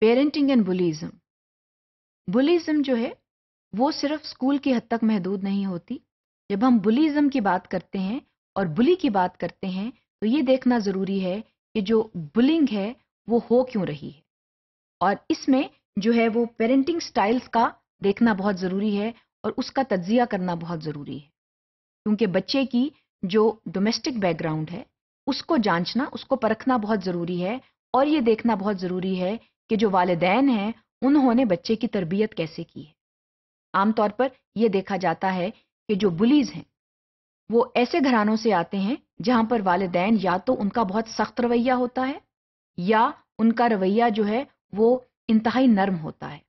Parenting and बुलिज्म बुलिज्म जो है वो सिर्फ स्कूल की हद तक महदूद नहीं होती जब हम बुलिज्म की बात करते हैं और बुली की बात करते हैं तो ये देखना ज़रूरी है कि जो बुलिंग है वो हो क्यों रही है और इसमें जो है वो पेरेंटिंग स्टाइल्स का देखना बहुत ज़रूरी है और उसका तजिया करना बहुत ज़रूरी है क्योंकि बच्चे की जो डोमेस्टिक बैकग्राउंड है उसको जांचना उसको परखना बहुत ज़रूरी है और ये देखना बहुत ज़रूरी है कि जो वालदेन हैं उन्होंने बच्चे की तरबियत कैसे की है आमतौर पर यह देखा जाता है कि जो बुलीज हैं वो ऐसे घरानों से आते हैं जहां पर वालदेन या तो उनका बहुत सख्त रवैया होता है या उनका रवैया जो है वो इंतहाई नर्म होता है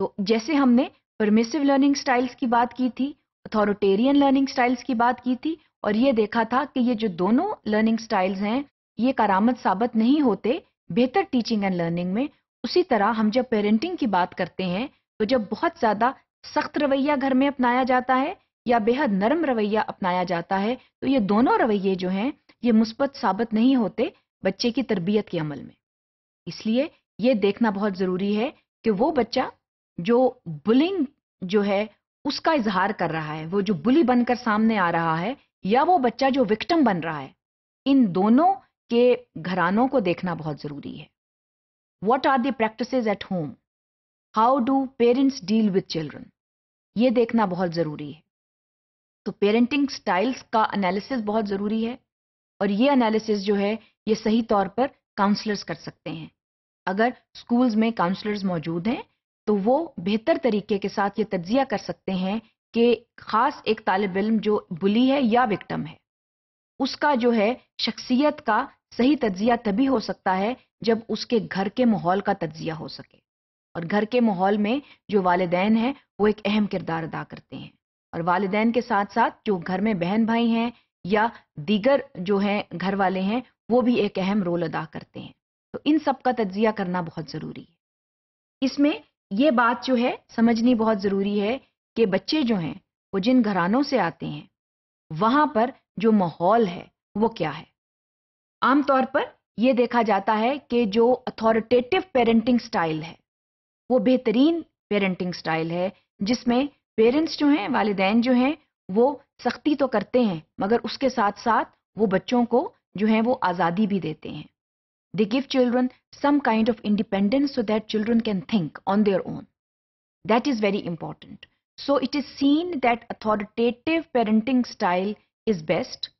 तो जैसे हमने परमिसिव लर्निंग स्टाइल्स की बात की थी अथॉरिटेरियन लर्निंग स्टाइल्स की बात की थी और ये देखा था कि ये जो दोनों लर्निंग स्टाइल्स हैं ये करामत साबित नहीं होते बेहतर टीचिंग एंड लर्निंग में उसी तरह हम जब पेरेंटिंग की बात करते हैं तो जब बहुत ज़्यादा सख्त रवैया घर में अपनाया जाता है या बेहद नरम रवैया अपनाया जाता है तो ये दोनों रवैये जो हैं ये मुस्बत साबित नहीं होते बच्चे की तरबियत के अमल में इसलिए ये देखना बहुत ज़रूरी है कि वो बच्चा जो बुलिंग जो है उसका इजहार कर रहा है वो जो बुली बनकर सामने आ रहा है या वो बच्चा जो विक्टम बन रहा है इन दोनों के घरानों को देखना बहुत ज़रूरी है what are the practice at home how do parents deal with children ये देखना बहुत ज़रूरी है तो पेरेंटिंग स्टाइल्स का एनालिसिस बहुत ज़रूरी है और ये एनालिसिस जो है ये सही तौर पर काउंसलर्स कर सकते हैं अगर स्कूल्स में काउंसलर्स मौजूद हैं तो वो बेहतर तरीके के साथ ये तज्जिया कर सकते हैं कि ख़ास एक तालब इम जो बुली है या विक्टम है उसका जो है शख्सियत का सही तज्जिया तभी हो सकता है जब उसके घर के माहौल का तज्जिया हो सके और घर के माहौल में जो वालदेन हैं वो एक अहम किरदार अदा करते हैं और वालदेन के साथ साथ जो घर में बहन भाई हैं या दीगर जो हैं घर वाले हैं वो भी एक अहम रोल अदा करते हैं तो इन सब का तज्जिया करना बहुत ज़रूरी है इसमें ये बात जो है समझनी बहुत ज़रूरी है कि बच्चे जो हैं वो जिन घरानों से आते हैं वहां पर जो माहौल है वो क्या है आमतौर पर ये देखा जाता है कि जो अथॉरिटेटिव पेरेंटिंग स्टाइल है वो बेहतरीन पेरेंटिंग स्टाइल है जिसमें पेरेंट्स जो हैं वालदेन जो हैं वो सख्ती तो करते हैं मगर उसके साथ साथ वो बच्चों को जो है वो आज़ादी भी देते हैं they give children some kind of independence so that children can think on their own that is very important So it is seen that authoritative parenting style is best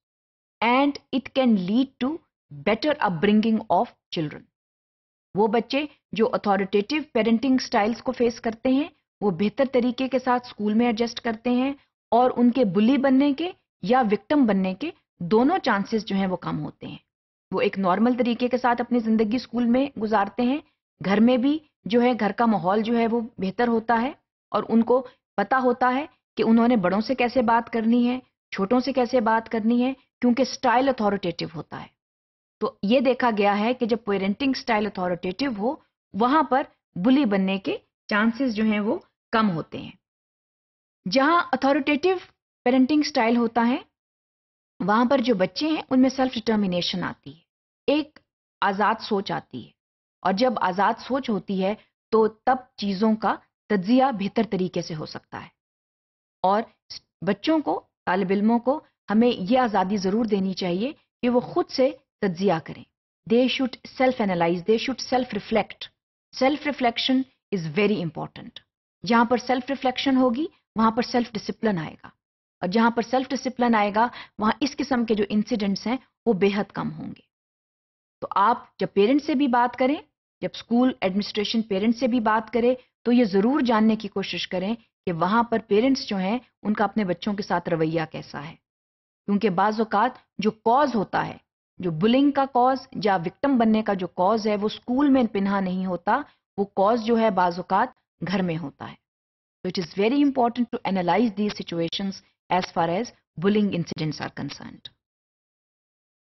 and it can lead to better upbringing of children. वो बच्चे जो authoritative parenting styles को face करते हैं वो बेहतर तरीके के साथ स्कूल में एडजस्ट करते हैं और उनके बुली बनने के या विक्टम बनने के दोनों चांसेस जो हैं वो कम होते हैं वो एक नॉर्मल तरीके के साथ अपनी ज़िंदगी स्कूल में गुजारते हैं घर में भी जो है घर का माहौल जो है वो बेहतर होता है और उनको पता होता है कि उन्होंने बड़ों से कैसे बात करनी है छोटों से कैसे बात करनी है क्योंकि स्टाइल अथॉरिटेटिव होता है तो ये देखा गया है कि जब पेरेंटिंग स्टाइल अथॉरिटेटिव हो वहां पर बुली बनने के चांसेस जो हैं वो कम होते हैं जहां अथॉरिटेटिव पेरेंटिंग स्टाइल होता है वहां पर जो बच्चे हैं उनमें सेल्फ डिटर्मिनेशन आती है एक आज़ाद सोच आती है और जब आज़ाद सोच होती है तो तब चीज़ों का तज़िया बेहतर तरीके से हो सकता है और बच्चों को तालब इलमों को हमें यह आज़ादी ज़रूर देनी चाहिए कि वो खुद से तज़िया करें they should self analyse they should self reflect self reflection is very important जहाँ पर सेल्फ रिफ्लेक्शन होगी वहाँ पर सेल्फ डिसिप्लिन आएगा और जहाँ पर सेल्फ डिसिप्लिन आएगा वहाँ इस किस्म के जो इंसिडेंट्स हैं वो बेहद कम होंगे तो आप जब पेरेंट्स से भी बात करें जब स्कूल एडमिनिस्ट्रेशन पेरेंट्स से भी बात करे तो ये ज़रूर जानने की कोशिश करें कि वहां पर पेरेंट्स जो हैं उनका अपने बच्चों के साथ रवैया कैसा है क्योंकि बाज़ात जो कॉज होता है जो बुलिंग का कॉज या विक्टम बनने का जो कॉज है वो स्कूल में पिन्हा नहीं होता वो कॉज जो है बाज़ात घर में होता है तो it is very important to analyse these situations as far as bullying incidents are concerned